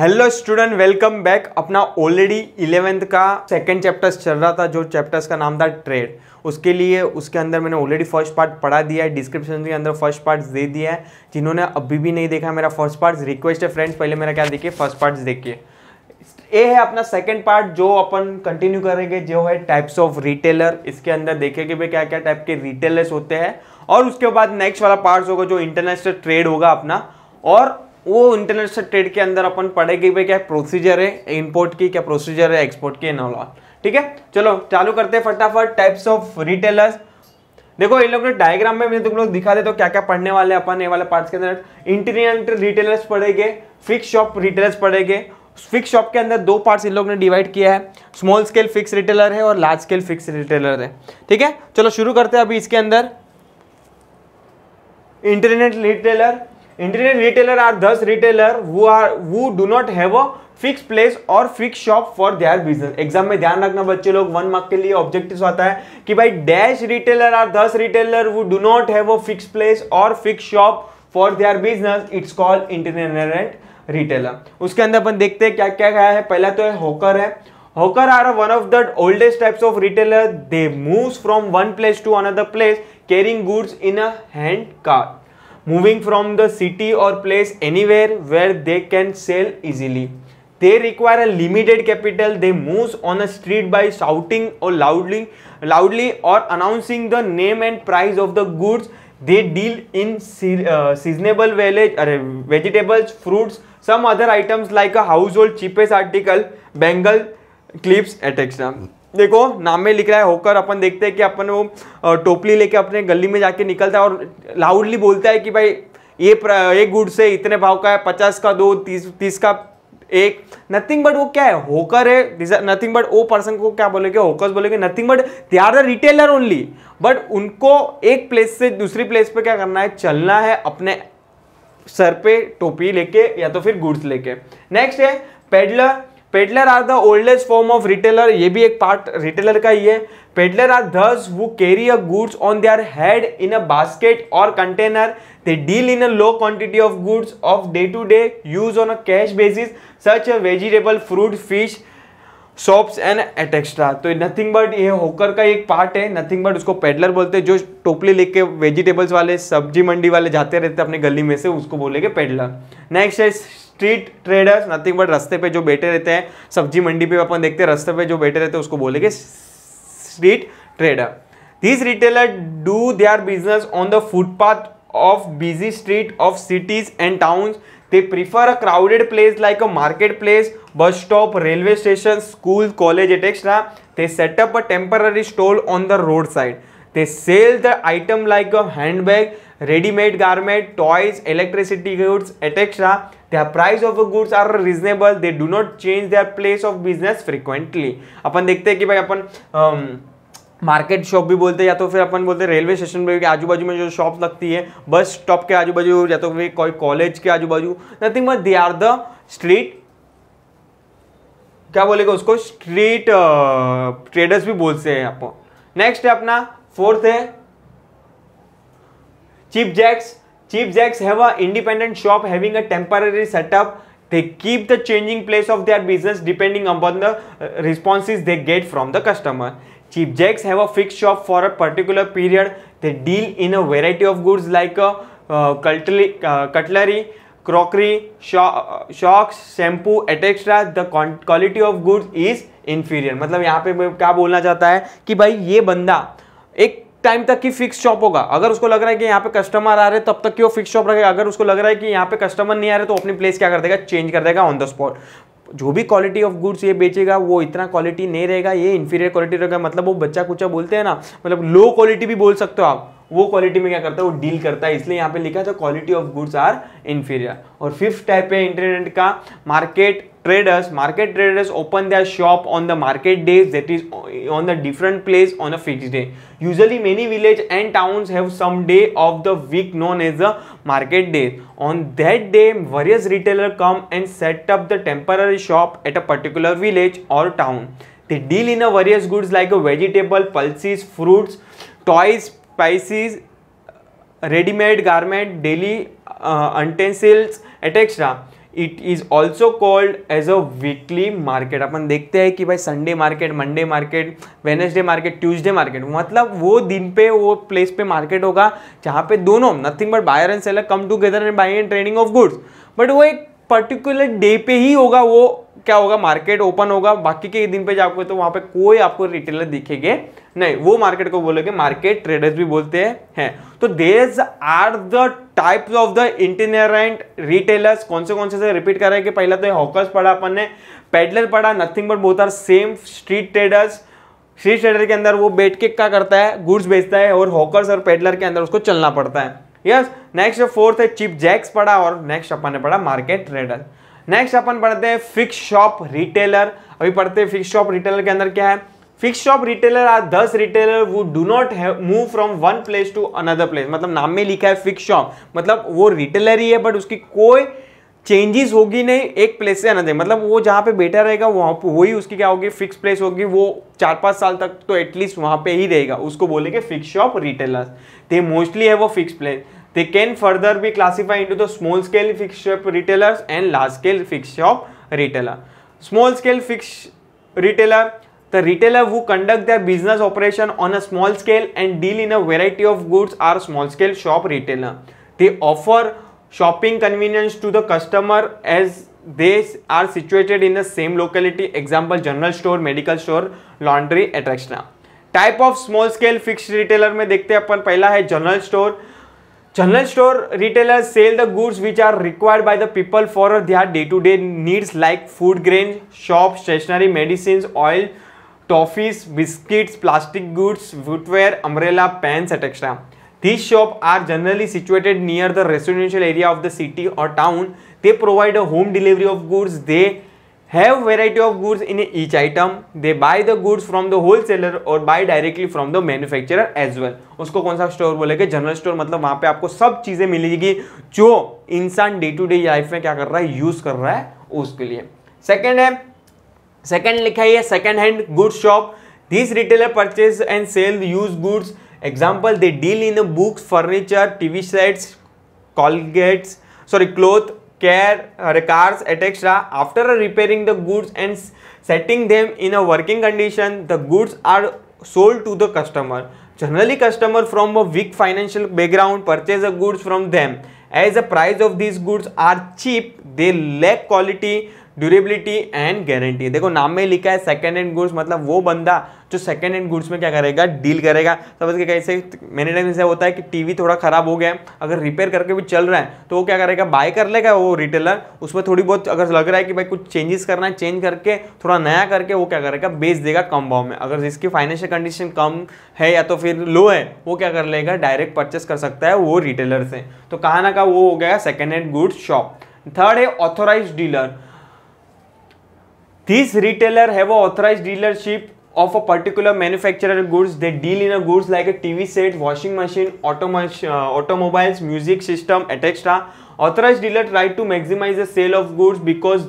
Hello student welcome back अपना already eleventh का second chapters चल रहा था जो चैप्टर्स का नाम था ट्रेड उसके लिए उसके अंदर मैंने ऑलरेडी फर्स्ट पार्ट पढ़ा दिया है डिस्क्रिप्शन के अंदर फर्स्ट पार्ट्स दे दिया है जिन्होंने अभी भी नहीं देखा मेरा फर्स्ट पार्ट रिक्वेस्ट है फ्रेंड्स पहले मेरा क्या देखिए फर्स्ट पार्ट्स देखिए ए है अपना सेकंड पार्ट जो अपन कंटिन्यू करेंगे जो है टाइप्स ऑफ रिटेलर इसके अंदर देखेंगे भाई क्या क्या टाइप के रिटेलर्स होते हैं और उसके बाद नेक्स्ट वाला पार्ट होगा जो इंटरनेशनल ट्रेड होगा अपना और वो इंटरनेशनल ट्रेड के अंदर अपन पढ़ेंगे भाई क्या प्रोसीजर है इंपोर्ट की क्या प्रोसीजर है एक्सपोर्ट की एंड ऑल ठीक है चलो चालू करते हैं फटाफट टाइप्स ऑफ रिटेलर्स देखो इन लोग ने डायग्राम में तुम लोग दिखा दे तो क्या क्या पढ़ने वाले अपन ये वाले पार्ट्स के अंदर इंटीरियर रिटेलर्स पढ़ेंगे फिक्स शॉप रिटेलर्स पढ़ेंगे फिक्स शॉप के अंदर दो पार्ट्स इन लोग ने डिवाइड किया है स्मॉल स्केल फिक्स रिटेलर है और लार्ज स्केल फिक्स रिटेलर है ठीक है चलो शुरू करते हैं अभी इसके अंदर internet retailer internet retailer are those retailer who are who do not have a fix place और fix shop for their business exam में ध्यान रखना बच्चे लोग वन मार्क के लिए ऑब्जेक्टिव आता है कि भाई dash retailer are those retailer who do not have a fix place और fix shop for their business it's called internet retailer उसके अंदर अपन देखते हैं क्या क्या क्या है पहला तो है होकर है होकर are one of the oldest types of retailer they move from one place to another place carrying goods in a hand cart moving from the city or place anywhere where they can sell easily. They require a limited capital. They move on a street by shouting or loudly, loudly or announcing the name and price of the goods. They deal in uh, seasonable village, uh, vegetables, fruits, some other items like a household cheapest article, bangle, clips, etc. देखो नाम में लिख रहा है होकर अपन देखते हैं कि अपन वो टोपली लेके अपने गली में जाके निकलता है और लाउडली बोलता है कि भाई ये एक गुड़ से इतने भाव का है पचास का दो तीस तीस का एक नथिंग बट वो क्या है होकर है नथिंग बट वो पर्सन को क्या बोलेगे होकर बोलेंगे nothing but they are the retailer only but उनको एक प्लेस से दूसरी प्लेस पे क्या करना है चलना है अपने सर पे टोपी लेके या तो फिर गुड्स लेके नेक्स्ट है peddler peddler are the oldest form of retailer ये भी एक पार्ट रिटेलर का ही है peddler are those who carry a goods on their head in a basket और container they deal in a low quantity of goods of day to day use on a cash basis such a vegetable fruit fish shops and etcetera तो nothing but ये होकर का एक part है nothing but उसको peddler बोलते हैं जो टोपली लेके वेजिटेबल्स वाले सब्जी मंडी वाले जाते रहते अपने गली में से उसको बोलेंगे पेडलर नेक्स्ट है स्ट्रीट ट्रेडर्स नथिंग बट रस्ते पे जो बैठे रहते हैं सब्जी मंडी पे अपन देखते हैं रस्ते पे जो बैठे रहते हैं उसको बोलेंगे street trader this retailer do they business on the footpath of busy street of cities and towns they prefer a crowded place like a market place bus stop railway station school college etcetera they set up a temporary stall on the road side they sell the item like a hand bag readymade garment toys electricity goods etcetera their price of goods are reasonable they do not change their place of business frequently अपन देखते हैं कि भाई अपन um, market shop भी बोलते हैं या तो फिर अपन बोलते हैं रेलवे स्टेशन पर आजू बाजू में जो शॉप लगती है बस स्टॉप के आजू बाजू या तो फिर कोई कॉलेज के आजू बाजू nothing but they are the street क्या बोलेगा उसको स्ट्रीट ट्रेडर्स uh, भी बोलते हैं अपन नेक्स्ट है अपना फोर्थ है cheap jacks cheap jacks have a independent shop having a temporary setup they keep the changing place of their business depending upon the responses they get from the customer cheap jacks have a fix shop for a particular period they deal in a variety of goods like cutlery crockery socks shampoo etcetera the quality of goods is inferior मतलब यहाँ पे क्या बोलना चाहता है कि भाई ये बंदा एक टाइम तक की फिक्स शॉप होगा अगर उसको लग रहा है कि यहाँ पे कस्टमर आ रहे तब तक की वो फिक्स शॉप रहेगा अगर उसको लग रहा है कि यहाँ पे कस्टमर नहीं आ रहे तो अपनी प्लेस क्या कर देगा चेंज कर देगा ऑन द स्पॉट जो भी क्वालिटी ऑफ गुड्स ये बेचेगा वो इतना क्वालिटी नहीं रहेगा ये इन्फीरियर क्वालिटी रहेगा मतलब वो बच्चा कुचा बोलते हैं ना मतलब लो क्वालिटी भी बोल सकते हो आप वो क्वालिटी में क्या करता है वो डील करता है इसलिए यहाँ पे लिखा है quality of goods are inferior और फिफ्थ टाइप है इंटरनेट का market traders, market traders open their shop on the market days that is uh, on the different place on a fixed day. Usually many village and towns have some day of the week known as the market day. On that day, various retailers come and set up the temporary shop at a particular village or town. They deal in a various goods like a vegetable, pulses, fruits, toys, spices, ready-made garment, daily uh, utensils, etc it is also called as a weekly market अपन देखते हैं कि भाई Sunday market Monday market Wednesday market Tuesday market मतलब वो दिन पे वो प्लेस पे मार्केट होगा जहाँ पे दोनों nothing but buyer and seller come together and buy and trading of goods but वो एक पर्टिकुलर डे पे ही होगा वो क्या होगा मार्केट ओपन होगा बाकी के दिन पे जाओगे तो वहां पे कोई आपको रिटेलर दिखेगे नहीं वो मार्केट को बोलोगे मार्केट ट्रेडर्स भी बोलते हैं तो there are the types of the itinerant retailers कौन से कौन से से रिपीट कर रहे हैं कि पहला तो हॉकर्स पढ़ा अपन ने पेडलर पढ़ा nothing but both are same street traders street trader के अंदर वो बैठ के क्या करता है गुड्स बेचता है और हॉकर्स और पेडलर के अंदर उसको चलना पड़ता है यस yes? नेक्स्ट फोर्थ है चिप जैक्स पढ़ा और नेक्स्ट अपन ने पढ़ा मार्केट ट्रेडर नेक्स्ट अपन पढ़ते हैं फिक्स शॉप रिटेलर अभी पढ़ते हैं फिक्स शॉप रिटेलर के अंदर क्या है fix shop retailer are those retailer who do not move from one place to another place मतलब नाम में लिखा है फिक्स शॉप मतलब वो रिटेलर ही है बट उसकी कोई चेंजेस होगी नहीं एक प्लेस से अनदर मतलब वो जहाँ पे बैठा रहेगा वहाँ पर वही उसकी क्या होगी फिक्स प्लेस होगी वो चार पाँच साल तक तो एटलीस्ट वहाँ पे ही रहेगा उसको बोलेंगे fix shop retailer they mostly है वो fix place They can further be classified into the small scale fixed shop retailers and large scale fixed shop retailer. Small scale fixed retailer the retailer who conduct their business operation on a small scale and deal in a variety of goods are small scale shop retailer. They offer shopping convenience to the customer as they are situated in the same locality example general store medical store laundry etc type of small scale fixed retailer mein dekhte hain apan pehla hai general store General store retailers sell the goods which are required by the people for their day-to-day needs like food grains, shops, stationery, medicines, oil, toffees, biscuits, plastic goods, footwear, umbrella, pants, etc. These shops are generally situated near the residential area of the city or town. They provide a home delivery of goods. They have variety of goods in each item they buy the goods from the wholesaler और buy directly from the manufacturer as well उसको कौन सा store बोलेगा general store मतलब वहां पे आपको सब चीज़ें मिलेगी जो इंसान डे टू डे लाइफ में क्या कर रहा है यूज़ कर रहा है उसके लिए सेकेंड है सेकेंड लिखा है second hand goods shop this retailer purchase and sell use goods example they deal in books furniture TV sets Colgates sorry cloth care repairs, uh, cars etc after repairing the goods and setting them in a working condition the goods are sold to the customer generally customer from a weak financial background purchase the goods from them as the price of these goods are cheap they lack quality durability and guarantee देखो नाम में लिखा है second hand goods मतलब वो बंदा जो second hand goods में क्या करेगा डील करेगा समझ के कैसे मैंने टाइम ऐसा होता है कि टीवी थोड़ा खराब हो गया है अगर रिपेयर करके भी चल रहा है तो वो क्या करेगा बाय कर लेगा वो रिटेलर उसमें थोड़ी बहुत अगर लग रहा है कि भाई कुछ चेंजेस करना है चेंज करके थोड़ा नया करके वो क्या करेगा बेच देगा कम भाव में अगर जिसकी फाइनेंशियल कंडीशन कम है या तो फिर लो है वो क्या कर लेगा डायरेक्ट परचेस कर सकता है वो रिटेलर से तो कहाँ ना कहा वो हो गया second hand goods shop third है authorise dealer this retailer have authorise dealership of a particular manufacturer goods they deal in a goods like a TV set washing machine automobiles music system etcetera authorise dealer right to maximise the sale of goods because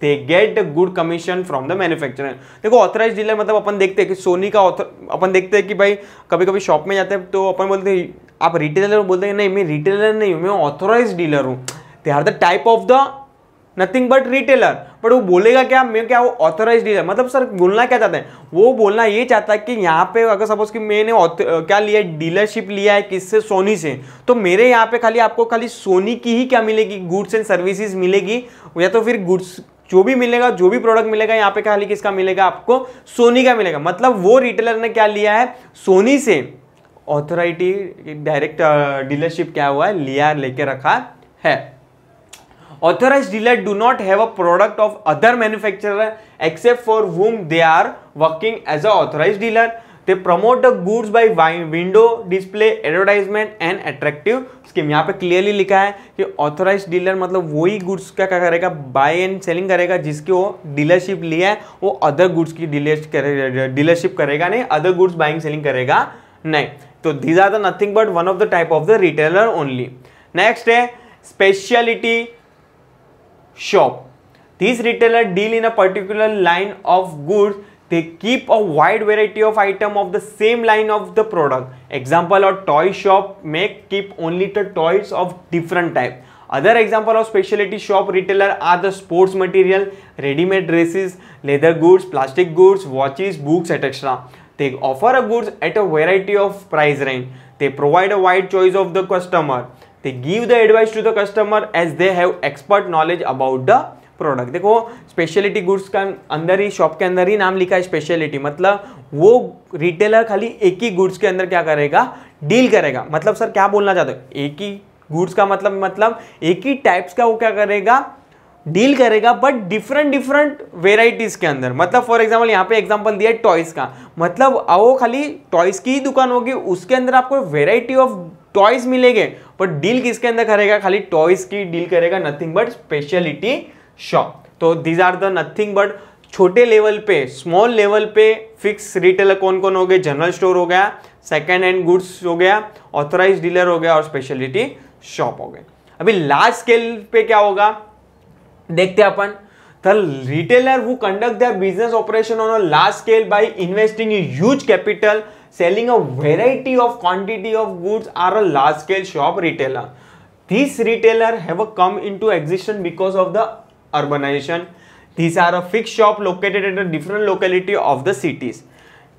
they get good commission from the manufacturer देखो authorise dealer मतलब अपन देखते हैं कि सोनी का अपन देखते हैं कि भाई कभी कभी शॉप में जाते हैं तो अपन बोलते हैं आप रिटेलर बोलते हैं नहीं मैं रिटेलर नहीं हूँ मैं ऑथोराइज डीलर हूँ they are the type of the nothing but retailer पर वो बोलेगा क्या मैं क्या वो ऑथोराइज डीलर मतलब सर बोलना क्या चाहते हैं वो बोलना ये चाहता है कि यहाँ पे अगर सपोज कि मैंने क्या लिया है डीलरशिप लिया है किससे सोनी से तो मेरे यहाँ पे खाली आपको खाली सोनी की ही क्या मिलेगी गुड्स एंड सर्विसेज मिलेगी या तो फिर गुड्स जो भी मिलेगा जो भी प्रोडक्ट मिलेगा यहाँ पे खाली किसका मिलेगा आपको सोनी का मिलेगा मतलब वो रिटेलर ने क्या लिया है सोनी से ऑथोराइटी डायरेक्ट डीलरशिप क्या हुआ है लिया लेके रखा है authorise dealer do not have a product of other manufacturer except for whom they are working as a authorise dealer they promote the goods by window display advertisement and attractive scheme यहाँ पे clearly लिखा है कि authorise dealer मतलब वही goods का क्या करेगा बाय एंड सेलिंग करेगा जिसके वो डीलरशिप लिया है वो अदर गुड्स की डीलरशिप करेगा नहीं अदर गुड्स बाइंग सेलिंग करेगा नहीं तो these are the nothing but one of the type of the retailer only next है speciality shop. These retailers deal in a particular line of goods. They keep a wide variety of item of the same line of the product. Example, a toy shop may keep only the toys of different type. Other example of specialty shop retailer are the sports material, ready-made dresses, leather goods, plastic goods, watches, books, etc. They offer a goods at a variety of price range. They provide a wide choice of the customer. They give the advice to the customer as they have expert knowledge about the product देखो speciality goods का अंदर ही shop के अंदर ही नाम लिखा है speciality मतलब वो रिटेलर खाली एक ही गुड्स के अंदर क्या करेगा डील करेगा मतलब सर क्या बोलना चाहते हो एक ही गुड्स का मतलब मतलब एक ही टाइप्स का वो क्या करेगा डील करेगा बट डिफरेंट डिफरेंट वेराइटीज़ के अंदर मतलब फॉर एग्जाम्पल यहाँ पे एग्जाम्पल दिया है टॉयज़ का मतलब वो खाली टॉयज़ की ही दुकान होगी उसके अंदर आपको वेराइटी ऑफ टॉयज मिलेंगे पर डील किसके अंदर करेगा खाली टॉयज की डील करेगा नथिंग बट स्पेशलिटी शॉप तो these are the nothing but छोटे लेवल पे स्मॉल लेवल पे फिक्स रिटेलर कौन कौन हो गए जनरल स्टोर हो गया सेकेंड हैंड गुड्स हो गया ऑथोराइज डीलर हो गया और स्पेशलिटी शॉप हो गए अभी लार्ज स्केल पे क्या होगा देखते हैं अपन the retailer who conduct the business operation on a large scale by investing a huge selling a variety of quantity of goods are a large scale shop retailer these retailer have come into existence because of the urbanization these are a fixed shop located at a different locality of the cities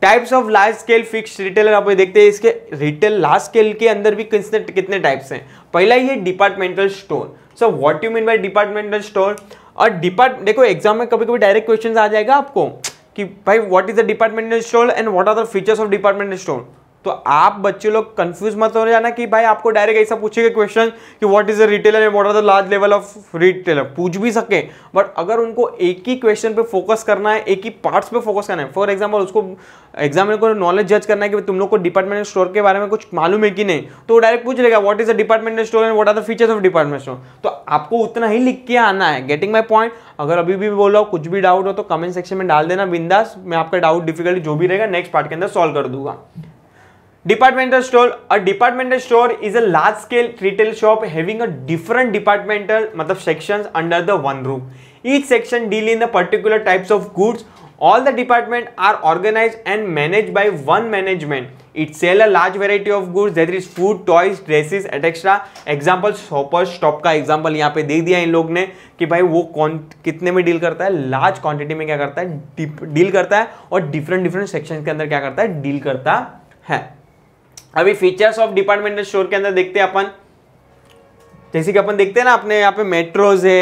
types of large scale fix retailer आप देखते हैं इसके retail large scale के अंदर भी कितने कितने types हैं पहला ये departmental store so what you mean by departmental store और डिपार्ट देखो एग्जाम में कभी कभी डायरेक्ट क्वेश्चंस आ जाएगा आपको कि भाई what is the departmental store and what are the features of departmental store तो आप बच्चे लोग कंफ्यूज मत हो जाना कि भाई आपको डायरेक्ट ऐसा पूछेगा क्वेश्चन कि what is a retailer and what are the large level of retailer पूछ भी सके बट अगर उनको एक ही क्वेश्चन पे फोकस करना है एक ही पार्ट्स पे फोकस करना है फॉर एग्जाम्पल उसको एग्जामिनर को नॉलेज जज करना है कि तुम लोग को डिपार्टमेंट स्टोर के बारे में कुछ मालूम है कि नहीं तो डायरेक्ट पूछ लेगा what is a department store and what are the features of department store तो आपको उतना ही लिख के आना है गेटिंग माई पॉइंट अगर अभी भी बोला कुछ भी डाउट हो तो कमेंट सेक्शन में डाल देना बिंदास मैं आपका डाउट डिफिकल्टी जो भी रहेगा नेक्स्ट पार्ट के अंदर सॉल्व कर दूंगा departmental store a departmental store is a large scale retail shop having a different departmental मतलब section under the one room each section deal in the particular types of goods all the department are organise and manage by one management it sell a large variety of goods that is food toys dresses etcetera example Shoppers Stop का example यहाँ पे दे दिया इन लोग ने कि भाई वो कौन कितने में डील करता है लार्ज क्वांटिटी में क्या करता है डील करता है और डिफरेंट डिफरेंट सेक्शन के अंदर क्या करता है डील करता है अभी फीचर्स ऑफ डिपार्टमेंटल स्टोर के अंदर देखते हैं अपन जैसे कि अपन देखते हैं ना अपने यहाँ पे मेट्रोज है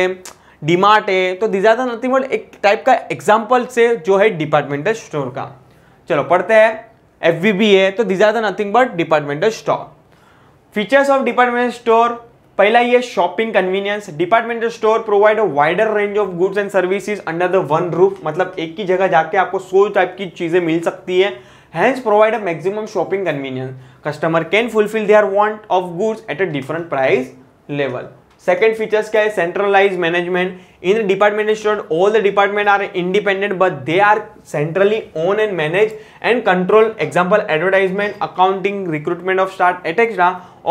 डीमार्ट है तो दिज आर नथिंग बट एक टाइप का एग्जाम्पल से जो है डिपार्टमेंटल स्टोर का चलो पढ़ते हैं एफ है तो these are the nothing but departmental store features of departmental store पहला ये shopping convenience departmental store provide a wider range of goods and services under the one roof मतलब एक ही जगह जाके आपको सो टाइप की चीज़ें मिल सकती है hence provide a maximum shopping convenience customer can fulfil their want of goods at a different price level second features क्या है centralise management in department store all the department are independent but they are centrally own and manage and control example advertisement accounting recruitment of staff at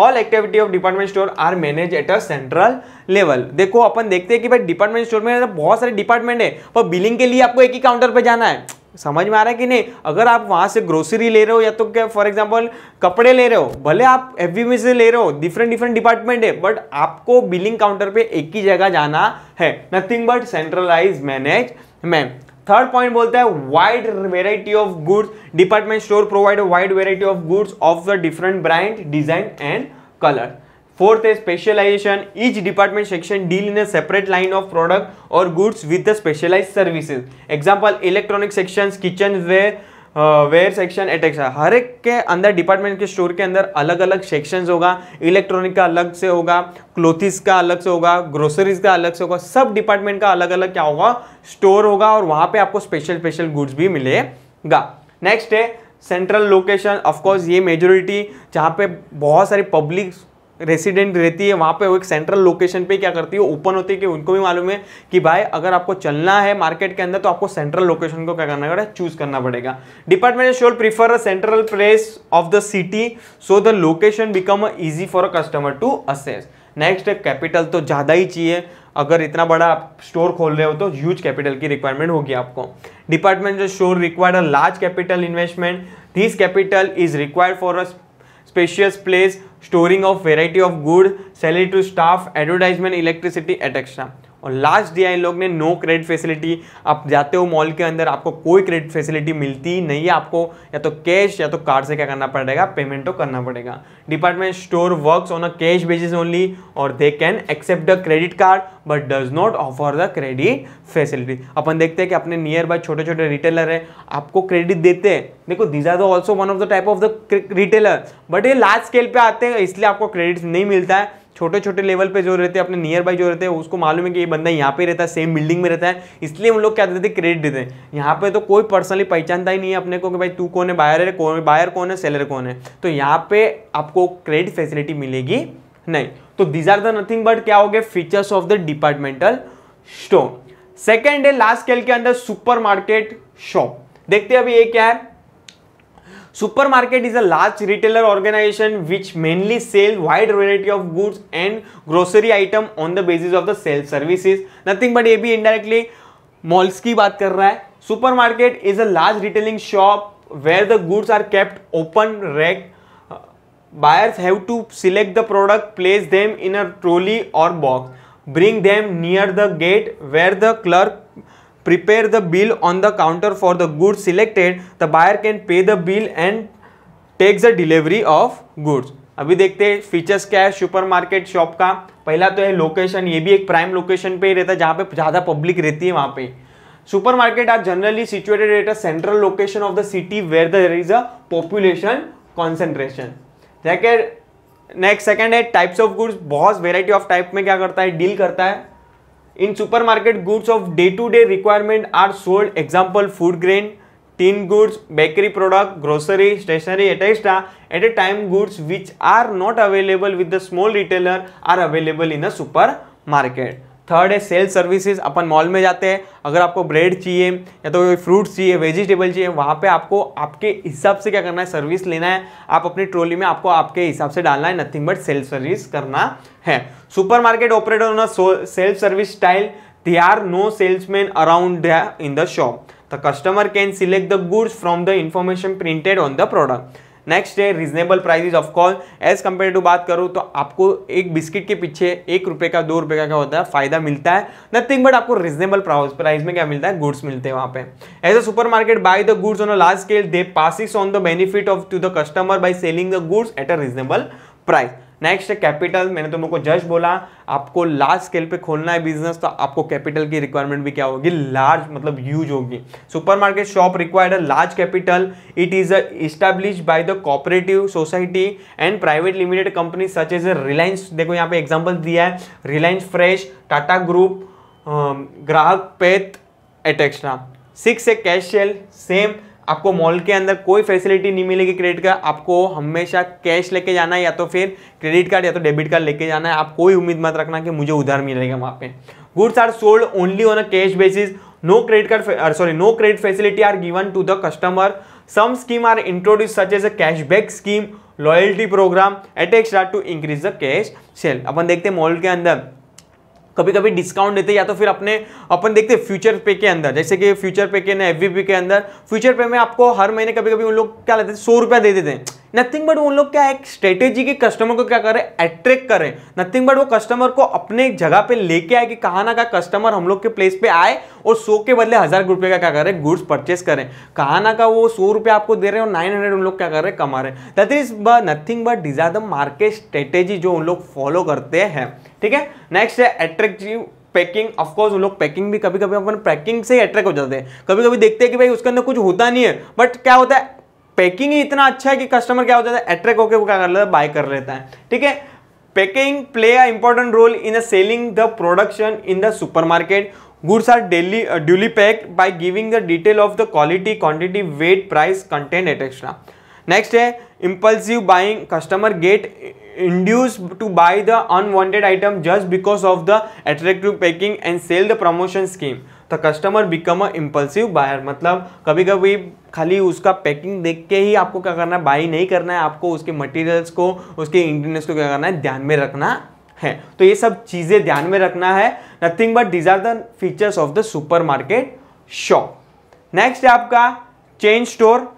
all activity of department store are manage at a central level देखो अपन देखते हैं कि भाई department store में तो बहुत सारे डिपार्टमेंट है पर बिलिंग के लिए आपको एक ही काउंटर पर जाना है समझ में आ रहा है कि नहीं अगर आप वहाँ से ग्रोसरी ले रहे हो या तो क्या फॉर एग्जाम्पल कपड़े ले रहे हो भले आप एफ में से ले रहे हो डिफरेंट डिफरेंट डिपार्टमेंट है बट आपको बिलिंग काउंटर पे एक ही जगह जाना है nothing but centralise manage ma'am third point बोलता है wide variety of goods department store provide wide variety of goods of the different brand design and colour fourth है specialisation each department section deal in a separate line of product और goods with the specialise services example electronic section kitchen ware where section एटेक्सा हर एक के अंदर department के store के अंदर अलग अलग सेक्शंस होगा इलेक्ट्रॉनिक का अलग से होगा क्लोथिस का अलग से होगा ग्रोसरीज का अलग से होगा सब डिपार्टमेंट का अलग अलग क्या होगा स्टोर होगा और वहाँ पे आपको स्पेशल स्पेशल गुड्स भी मिलेगा नेक्स्ट है सेंट्रल लोकेशन ऑफकोर्स ये मेजोरिटी जहाँ पे बहुत सारी पब्लिक रेसिडेंट रहती है वहाँ पे वो एक सेंट्रल लोकेशन पे क्या करती है ओपन होती है कि उनको भी मालूम है कि भाई अगर आपको चलना है मार्केट के अंदर तो आपको सेंट्रल लोकेशन को क्या करना पड़ेगा चूज करना पड़ेगा department should prefer a central place of the city so the location become easy for a customer to access next capital तो ज़्यादा ही चाहिए अगर इतना बड़ा आप स्टोर खोल रहे हो तो ह्यूज कैपिटल की रिक्वायरमेंट होगी आपको डिपार्टमेंट जो store required a large capital investment this capital is required for a spacious place storing of variety of good, salary to staff, advertisement, electricity, etc. और लास्ट दिया इन लोग ने नो क्रेडिट फैसिलिटी आप जाते हो मॉल के अंदर आपको कोई क्रेडिट फैसिलिटी मिलती नहीं है आपको या तो कैश या तो कार्ड से क्या करना पड़ेगा पेमेंट तो करना पड़ेगा department store work on a cash basis only और they can accept the credit card but does not offer the credit facility अपन देखते हैं कि अपने नियर बाय छोटे छोटे रिटेलर है आपको क्रेडिट देते हैं देखो these are the also one of the type of the retailer but ये लार्ज स्केल पे आते हैं इसलिए आपको क्रेडिट नहीं मिलता है छोटे छोटे लेवल पे जो रहते हैं अपने नियर बाई जो रहते हैं उसको मालूम है कि ये बंदा यहाँ पे रहता है सेम बिल्डिंग में रहता है इसलिए उन लोग क्या देते हैं क्रेडिट देते हैं यहाँ पे तो कोई पर्सनली पहचानता ही नहीं है अपने को कि भाई तू कौन है बायर है कौन बायर कौन है सेलर कौन है तो यहाँ पे आपको क्रेडिट फैसिलिटी मिलेगी नहीं तो these are the nothing but क्या हो गए features of the departmental store second है लास्ट स्केल के अंदर सुपर मार्केट शॉप देखते हैं अभी ये क्या है Supermarket is a large retailer organization which mainly sells wide variety of goods and grocery item on the basis of the sales services. Nothing but ये indirectly malls ki baat कर रहा Supermarket is a large retailing shop where the goods are kept open rack. Uh, buyers have to select the product, place them in a trolley or box, bring them near the gate where the clerk prepare the bill on the counter for the goods selected the buyer can pay the bill and takes the delivery of goods अभी देखते हैं features क्या है supermarket shop का पहला तो है location ये भी एक प्राइम लोकेशन पे ही रहता है जहाँ पे ज़्यादा पब्लिक रहती है वहाँ पे supermarket are generally situated at a central location of the city where there is a population concentration जैके नेक्स्ट सेकंड है टाइप्स ऑफ गुड्स बहुत वेराइटी ऑफ टाइप में क्या करता है डील करता है in supermarket goods of day to day requirement are sold example food grain tin goods bakery product grocery stationery etcetera at a time goods which are not available with the small retailer are available in a supermarket third है sales services अपन mall में जाते हैं अगर आपको bread चाहिए या तो फ्रूट्स चाहिए वेजिटेबल चाहिए वहाँ पे आपको आपके हिसाब से क्या करना है सर्विस लेना है आप अपनी ट्रोली में आपको आपके हिसाब से डालना है नथिंग बट सेल्स सर्विस करना है market operator self service style they are no salesman around in the shop the customer can select the goods from the information printed on the product next है reasonable prices of call as compare to बात करूँ तो आपको एक biscuit के पीछे एक रुपये का दो रुपये का क्या होता है फायदा मिलता है नथिंग बट आपको रिजनेबल प्राइस में क्या मिलता है गुड्स मिलते हैं वहाँ पे as a supermarket buy the goods on a large scale they passes on the benefit of to the customer by selling the goods at a reasonable price next है capital मैंने तुम तो लोग को जस्ट बोला आपको large scale पे खोलना है बिजनेस तो आपको कैपिटल की रिक्वायरमेंट भी क्या होगी लार्ज मतलब यूज होगी supermarket shop required large capital it is establish by the cooperative society and private limited company such as Reliance देखो यहाँ पे एग्जाम्पल दिया है Reliance Fresh Tata group Grahak Peth etcetera six है कैश सेल सेम आपको मॉल के अंदर कोई फैसिलिटी नहीं मिलेगी क्रेडिट का आपको हमेशा कैश लेके जाना है या तो फिर क्रेडिट कार्ड या तो डेबिट कार्ड लेके जाना है आप कोई उम्मीद मत रखना कि मुझे उधार मिलेगा वहाँ पे goods are sold only on a cash basis no credit card sorry no credit facility are given to the customer some scheme are introduce such as a cashback scheme loyalty program एट एक्स to increase the cash sale अपन देखते हैं mall के अंदर कभी कभी discount देते या तो फिर अपने अपन देखते फ्यूचर पे के अंदर जैसे कि फ्यूचर पे के ना एफ के अंदर फ्यूचर पे में आपको हर महीने कभी कभी उन लोग क्या लेते हैं सौ रुपया दे देते हैं नथिंग बट उन लोग क्या एक स्ट्रेटेजी के कस्टमर को क्या करें अट्रैक्ट करें नथिंग बट वो कस्टमर को अपने जगह पे लेके आए कि कहाँ ना कहा कस्टमर हम लोग के प्लेस पे आए और सौ के बदले हज़ार रुपये का क्या करें गुड्स परचेस करें कहाँ ना का वो सौ रुपया आपको दे रहे हैं और नाइन हंड्रेड उन लोग क्या कर रहे हैं कमा रहे हैं that is nothing but this the market strategy जो उन लोग फॉलो करते हैं ठीक है नेक्स्ट है एट्रेक्टिव पैकिंग ऑफकोर्स लोग पैकिंग भी कभी कभी अपन पैकिंग से ही अट्रैक्ट हो जाते हैं कभी कभी देखते हैं कि भाई उसके अंदर कुछ होता नहीं है बट क्या होता है पैकिंग ही इतना अच्छा है कि कस्टमर क्या हो जाता है अट्रैक्ट होकर वो क्या कर लेता है बाय कर लेता है ठीक है packing play a important role in the selling the production in the supermarket goods are daily duly duly packed giving the detail of the quality quantity weight price content content next है impulsive buying customer get induced to buy the unwanted item just because of the attractive packing and sell the promotion scheme the customer become a impulsive buyer मतलब कभी कभी खाली उसका packing देख के ही आपको क्या करना है बाई नहीं करना है आपको उसके मटेरियल्स को उसके इंग्रीडियंट्स को क्या करना है ध्यान में रखना है तो ये सब चीज़ें ध्यान में रखना है nothing but these are the features of the supermarket shop next है आपका चेंज स्टोर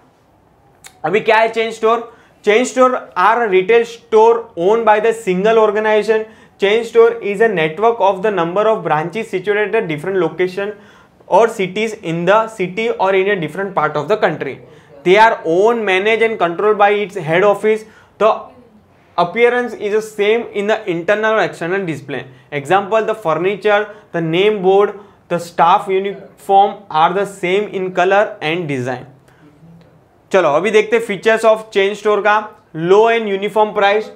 अभी क्या है change store Chain store are a retail store owned by the single organization. Chain store is a network of the number of branches situated at different location or cities in the city or in a different part of the country. They are owned, managed and controlled by its head office. The appearance is the same in the internal or external display. Example, the furniture, the name board, the staff uniform are the same in color and design. चलो अभी देखते features of chain store का low and uniform price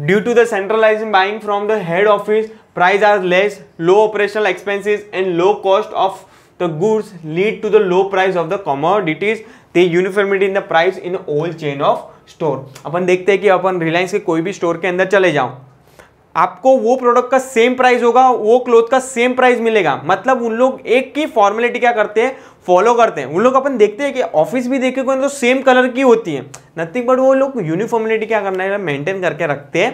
due to the centralising buying from the head office price are less low operational expenses and low cost of the goods lead to the low price of the commodities the uniformity in the price in old chain of store अपन देखते हैं कि अपन रिलायंस के कोई भी store के अंदर चले जाऊं आपको वो प्रोडक्ट का सेम प्राइस होगा वो क्लोथ का सेम प्राइस मिलेगा मतलब उन लोग एक की फॉर्मेलिटी क्या करते हैं फॉलो करते हैं उन लोग अपन देखते हैं कि ऑफिस भी देखे तो सेम कलर की होती है नथिंग बट वो लोग यूनिफॉर्मिलिटी क्या करना है मेंटेन करके रखते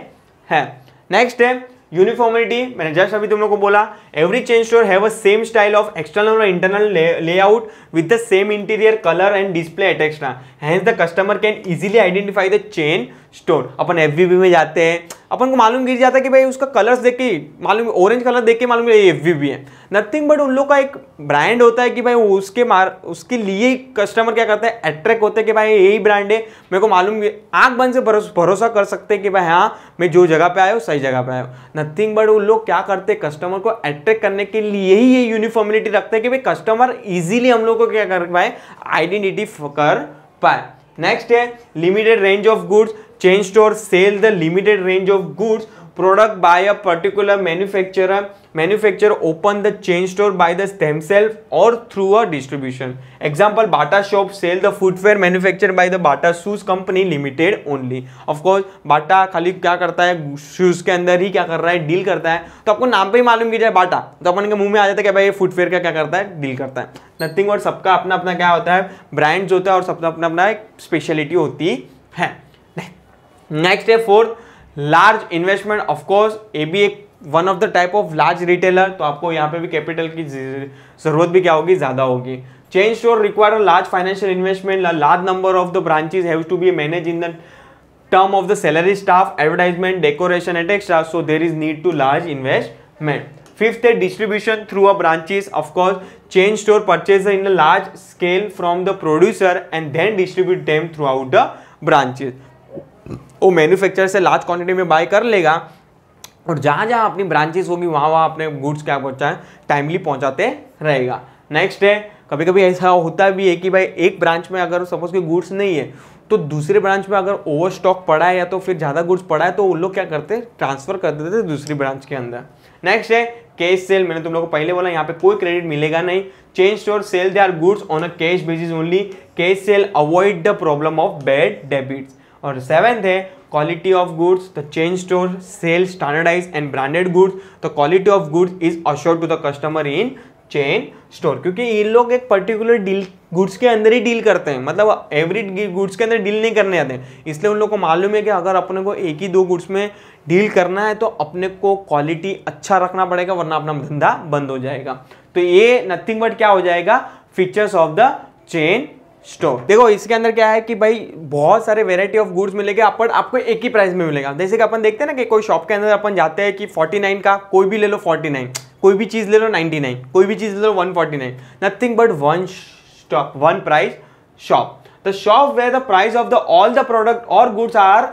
हैं नेक्स्ट है यूनिफॉर्मिलिटी मैंने जस्ट अभी तुम लोग को बोला every chain store have a same style of external और internal layout with the same interior colour and display etcetera has the customer can easily identify the chain stone अपन एफ में जाते हैं अपन को मालूम गिर जाता है कि भाई उसका कलर्स देख के मालूम ऑरेंज कलर देख के मालूम ये एफ वी है नथिंग बट उन लोग का एक ब्रांड होता है कि भाई उसके मार उसके लिए कस्टमर क्या करते हैं अट्रैक्ट होते हैं कि भाई यही ब्रांड है मेरे को मालूम आँख बंद से भरोसा कर सकते हैं कि भाई हाँ मैं जो जगह पर आया हूँ सही जगह पर आया हूँ नथिंग बट उन लोग क्या करते हैं कस्टमर को अट्रैक्ट करने के लिए ही ये यूनिफॉर्मिलिटी रखते हैं कि भाई कस्टमर ईजिली हम लोग को क्या कर पाए आइडेंटिटी कर पाए नेक्स्ट है limited range of goods chain store sell the limited range of goods product by a particular manufacture manufacture open the chain store by the stem self और through a distribution example Bata shop sell the footwear manufacture by the Bata shoes company limited only of course Bata खाली क्या करता है shoes के अंदर ही क्या कर रहा है डील करता है तो आपको नाम पर ही मालूम किया जाए बाटा तो अपन के मुंह में आ जाता है कि भाई ये का क्या करता है डील करता है नथिंग और सबका अपना अपना क्या होता है ब्रांड्स होता है और सबका अपना अपना एक स्पेशलिटी होती है नेक्स्ट है fourth large investment of course A B एक one of the type of large retailer तो आपको यहाँ पे भी कैपिटल की जरूरत भी क्या होगी ज्यादा होगी change store require large financial investment large number of the branches have to be manage in the term of the salary staff advertisement decoration and extra so there is need to large investment fifth है distribution through a branches of course change store purchase in the large scale from the producer and then distribute them throughout the branches वो manufacture से large quantity में buy कर लेगा और जहाँ जहाँ अपनी ब्रांचेस होगी वहाँ वहाँ अपने गुड्स क्या पहुँचाएं टाइमली पहुँचाते रहेगा नेक्स्ट है कभी कभी ऐसा होता भी है कि भाई एक ब्रांच में अगर सपोज कि गुड्स नहीं है तो दूसरे ब्रांच में अगर ओवर स्टॉक पड़ा है या तो फिर ज़्यादा गुड्स पड़ा है तो वो लोग क्या करते ट्रांसफ़र कर देते थे दूसरी ब्रांच के अंदर नेक्स्ट है कैश सेल मैंने तुम लोग को पहले बोला यहाँ पे कोई क्रेडिट मिलेगा नहीं change store sell they are goods on a cash basis only cash sale avoid the problem of bad debits और सेवेंथ है quality of goods the chain store sell standardise and branded goods the quality of goods is assure to the customer in chain store क्योंकि ये लोग एक particular deal goods के अंदर ही deal करते हैं मतलब एवरी गुड्स के अंदर डील नहीं करने आते इसलिए उन लोग को मालूम है कि अगर अपने को एक ही दो गुड्स में डील करना है तो अपने को क्वालिटी अच्छा रखना पड़ेगा वरना अपना धंधा बंद हो जाएगा तो ये नथिंग बट क्या हो जाएगा features of the chain store देखो इसके अंदर क्या है कि भाई बहुत सारे वेरायटी ऑफ गुड्स मिलेगा आप आपको एक ही प्राइस में मिलेगा जैसे कि अपन देखते हैं ना कि कोई शॉप के अंदर अपन जाते हैं कि 49 का कोई भी ले लो 49 कोई भी चीज़ ले लो 99 कोई भी चीज़ ले लो 149 nothing but one stock one price shop the shop where the price of the all the product और goods are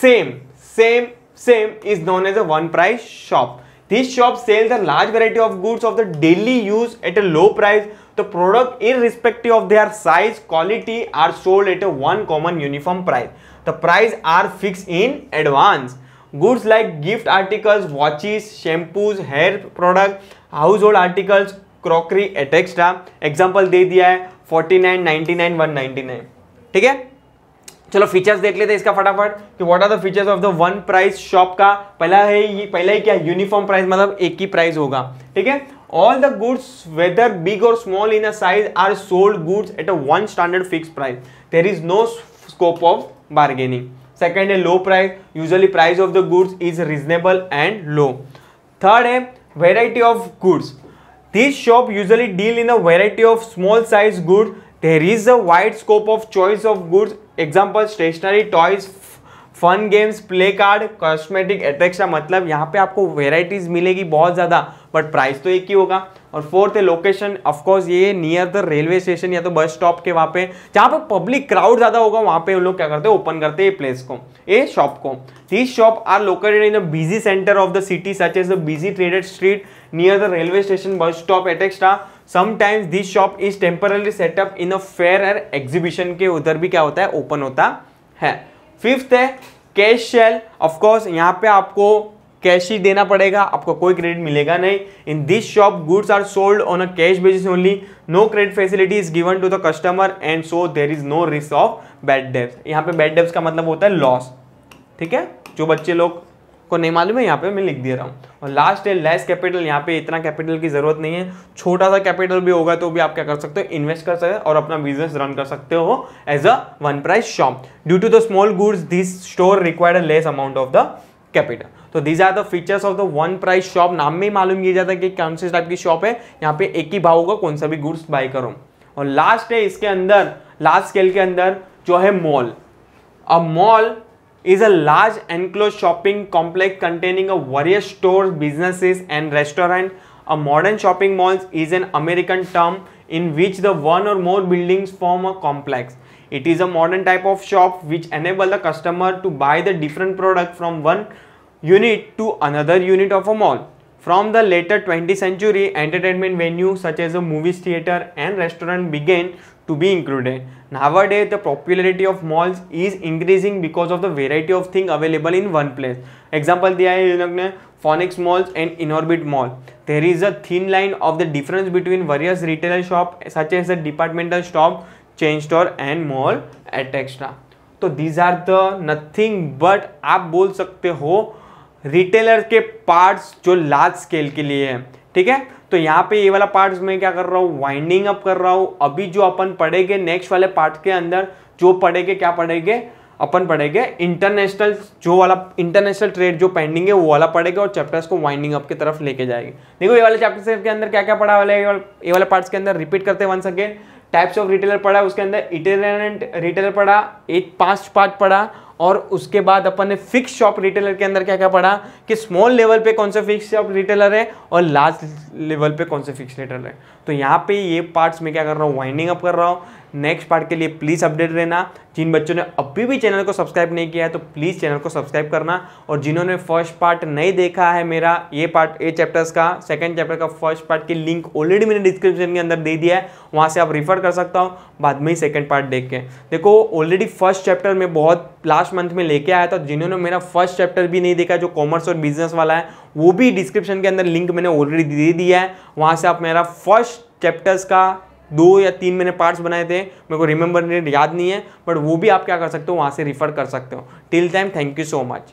same same same is known as a one price shop this shop sells a large variety of goods of the daily use at a low price तो product in respective of their size quality are sold at a one common uniform price the price are fix in advance goods like gift articles watches shampoos hair product household articles crockery etcetera example दे दिया है forty nine ठीक है चलो features देख लेते हैं इसका फटाफट कि what are the features of the one price shop का पहला है ये पहला ही क्या यूनिफॉर्म प्राइस मतलब एक ही प्राइस होगा ठीक है all the goods whether big or small in a size are sold goods at a one standard fixed price there is no scope of bargaining second है low price usually price of the goods is reasonable and low third है variety of goods this shop usually deal in a variety of small size goods there is a wide scope of choice of goods example stationery toys fun games play card cosmetic etcetera मतलब यहाँ पे आपको varieties मिलेगी बहुत ज़्यादा but price तो एक ही होगा और फोर्थ है लोकेशन ऑफकोर्स ये नियर द रेलवे स्टेशन या तो बस स्टॉप के वहाँ पे जहाँ पर पब्लिक क्राउड ज़्यादा होगा वहाँ पे उन लोग क्या करते हैं ओपन करते हैं प्लेस को ए शॉप को this shop are located in the busy centre of the city such as the busy traded street near the railway station bus stop etcetera sometimes this shop is temporary setup in a fair air exhibition के उधर भी क्या होता है open होता है fifth है cash shell of course यहाँ पे आपको कैश ही देना पड़ेगा आपको कोई क्रेडिट मिलेगा नहीं in this shop goods are sold on a cash basis only no credit facility is given to the customer and so there is no risk of bad debts यहाँ पे बैड डेब्स का मतलब होता है loss ठीक है जो बच्चे लोग को नहीं मालूम है यहाँ पे मैं लिख दे रहा हूँ और लास्ट है लेस कैपिटल यहाँ पे इतना कैपिटल की ज़रूरत नहीं है छोटा सा कैपिटल भी होगा तो भी आप क्या कर सकते हो इन्वेस्ट कर सकते हो और अपना बिजनेस रन कर सकते हो as a one price shop due to the small goods this store required less amount of the capital तो these are the features of the one price shop नाम में ही मालूम किया जाता है कि कौन से टाइप की शॉप है यहाँ पे एक ही भाव का कौन सा भी गुड्स बाय करो और लास्ट है इसके अंदर लास्ट स्केल के अंदर जो है mall a mall is a large enclose shopping complex containing a variety store businesses and restaurant a modern shopping mall is an American term in which the one or more buildings form a complex it is a modern type of shop which enable the customer to buy the different product from one unit to another unit of a mall. From the later 20th century, entertainment venues such as a movie theater and restaurant began to be included. Nowadays, the popularity of malls is increasing because of the variety of things available in one place. Example the है malls and Inorbit mall. There is a thin line of the difference between various retail shop such as a departmental shop, chain store and mall at extra. So these are the nothing but You can say. Retailer के parts जो large scale के लिए हैं ठीक है तो यहाँ पे ये वाला पार्ट्स मैं क्या कर रहा हूँ वाइंडिंग अप कर रहा हूँ अभी जो अपन पढ़ेंगे नेक्स्ट वाले पार्ट के अंदर जो पढ़ेंगे क्या पढ़ेंगे अपन पढ़ेंगे इंटरनेशनल जो वाला इंटरनेशनल ट्रेड जो पेंडिंग है वो वाला पढ़ेगा और चैप्टर्स को वाइंडिंग अप की तरफ लेके जाएंगे देखो ये वाले चैप्टर के अंदर क्या क्या पढ़ा वाला ये वाले पार्ट्स के अंदर रिपीट करते one once types of retailer पढ़ा उसके अंदर इटेलेंट रिटेलर पढ़ा एक पांच पार्ट पढ़ा और उसके बाद अपन ने फिक्स शॉप रिटेलर के अंदर क्या क्या पढ़ा कि स्मॉल लेवल पे कौन सा फिक्स शॉप रिटेलर है और लार्ज लेवल पे कौन सा फिक्स रिटेलर है तो यहाँ पे ये पार्ट्स में क्या कर रहा हूँ वाइंडिंग अप कर रहा हूँ नेक्स्ट पार्ट के लिए प्लीज़ अपडेट रहना जिन बच्चों ने अभी भी चैनल को सब्सक्राइब नहीं किया है तो प्लीज़ चैनल को सब्सक्राइब करना और जिन्होंने फर्स्ट पार्ट नहीं देखा है मेरा ये पार्ट ए चैप्टर्स का सेकंड चैप्टर का फर्स्ट पार्ट की लिंक ऑलरेडी मैंने डिस्क्रिप्शन के अंदर दे दिया है वहाँ से आप रिफर कर सकता हूँ बाद में ही सेकेंड पार्ट देख के देखो ऑलरेडी फर्स्ट चैप्टर में बहुत लास्ट मंथ में लेके आया था जिन्होंने मेरा फर्स्ट चैप्टर भी नहीं देखा जो कॉमर्स और बिजनेस वाला है वो भी डिस्क्रिप्शन के अंदर लिंक मैंने ऑलरेडी दे दिया है वहाँ से आप मेरा फर्स्ट चैप्टर्स का दो या तीन मैंने पार्ट्स बनाए थे मेरे को रिमेंबर याद नहीं है बट वो भी आप क्या कर सकते हो वहाँ से रिफ़र कर सकते हो till time thank you so much